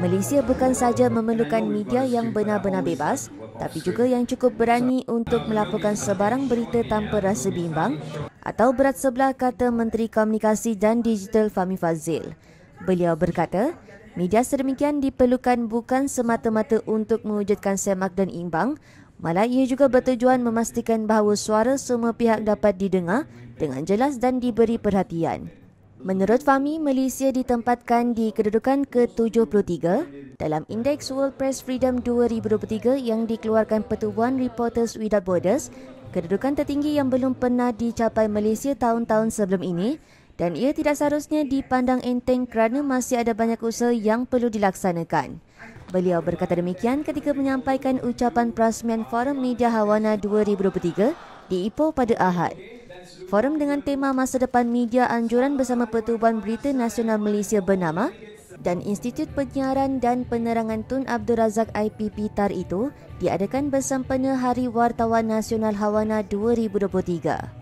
Malaysia bukan saja memerlukan media yang benar-benar bebas, tapi juga yang cukup berani untuk melaporkan sebarang berita tanpa rasa bimbang atau berat sebelah kata Menteri Komunikasi dan Digital Fahmi Fazil. Beliau berkata, media sedemikian diperlukan bukan semata-mata untuk mewujudkan semak dan imbang, malah ia juga bertujuan memastikan bahawa suara semua pihak dapat didengar dengan jelas dan diberi perhatian. Menurut Fahmi, Malaysia ditempatkan di kedudukan ke-73 dalam Indeks World Press Freedom 2023 yang dikeluarkan Pertubuhan Reporters Without Borders, kedudukan tertinggi yang belum pernah dicapai Malaysia tahun-tahun sebelum ini dan ia tidak seharusnya dipandang enteng kerana masih ada banyak usaha yang perlu dilaksanakan. Beliau berkata demikian ketika menyampaikan ucapan perasmian Forum Media Hawana 2023 di Ipoh pada Ahad. Forum dengan tema Masa Depan Media Anjuran bersama Pertubuhan Berita Nasional Malaysia bernama dan Institut Penyiaran dan Penerangan Tun Abdul Razak IPP TAR itu diadakan bersempena Hari Wartawan Nasional Hawana 2023.